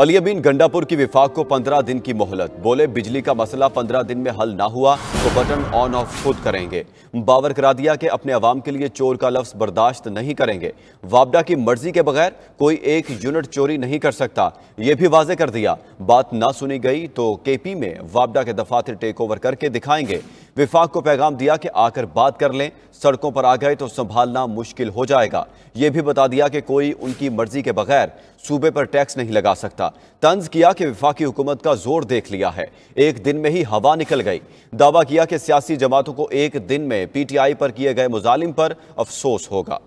अलियबीन गंडापुर की विफाक को पंद्रह दिन की मोहलत बोले बिजली का मसला पंद्रह दिन में हल ना हुआ तो बटन ऑन ऑफ खुद करेंगे बावर करा दिया कि अपने आवाम के लिए चोर का लफ्ज बर्दाश्त नहीं करेंगे वापडा की मर्जी के बगैर कोई एक यूनिट चोरी नहीं कर सकता ये भी वाजे कर दिया बात ना सुनी गई तो के पी में वापडा के दफातर टेक ओवर करके दिखाएंगे विफाक को पैगाम दिया कि आकर बात कर लें सड़कों पर आ गए तो संभालना मुश्किल हो जाएगा ये भी बता दिया कि कोई उनकी मर्जी के बगैर सूबे पर टैक्स नहीं लगा सकता तंज किया कि विफाकी हुकूमत का जोर देख लिया है एक दिन में ही हवा निकल गई दावा किया कि सियासी जमातों को एक दिन में पीटीआई पर किए गए मुजालिम पर अफसोस होगा